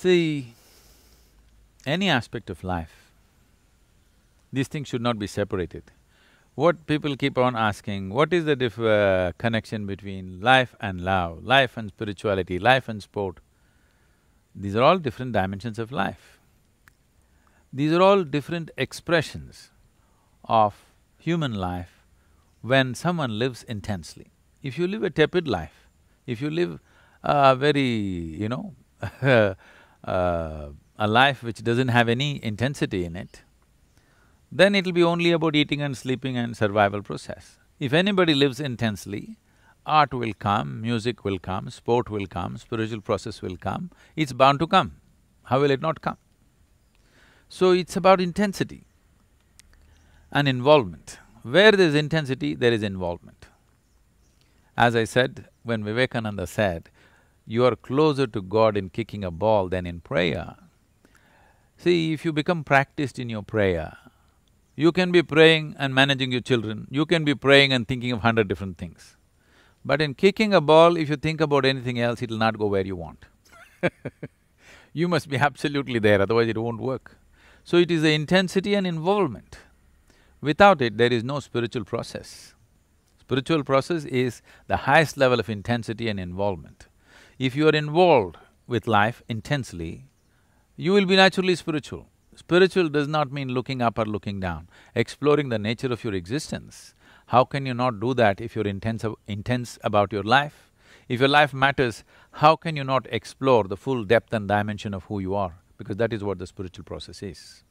See, any aspect of life, these things should not be separated. What people keep on asking, what is the uh, connection between life and love, life and spirituality, life and sport? These are all different dimensions of life. These are all different expressions of human life when someone lives intensely. If you live a tepid life, if you live a very, you know, uh, a life which doesn't have any intensity in it, then it'll be only about eating and sleeping and survival process. If anybody lives intensely, art will come, music will come, sport will come, spiritual process will come, it's bound to come. How will it not come? So it's about intensity and involvement. Where there's intensity, there is involvement. As I said, when Vivekananda said, you are closer to God in kicking a ball than in prayer. See, if you become practiced in your prayer, you can be praying and managing your children, you can be praying and thinking of hundred different things. But in kicking a ball, if you think about anything else, it'll not go where you want You must be absolutely there, otherwise it won't work. So it is the intensity and involvement. Without it, there is no spiritual process. Spiritual process is the highest level of intensity and involvement. If you are involved with life intensely, you will be naturally spiritual. Spiritual does not mean looking up or looking down, exploring the nature of your existence. How can you not do that if you're intense, intense about your life? If your life matters, how can you not explore the full depth and dimension of who you are? Because that is what the spiritual process is.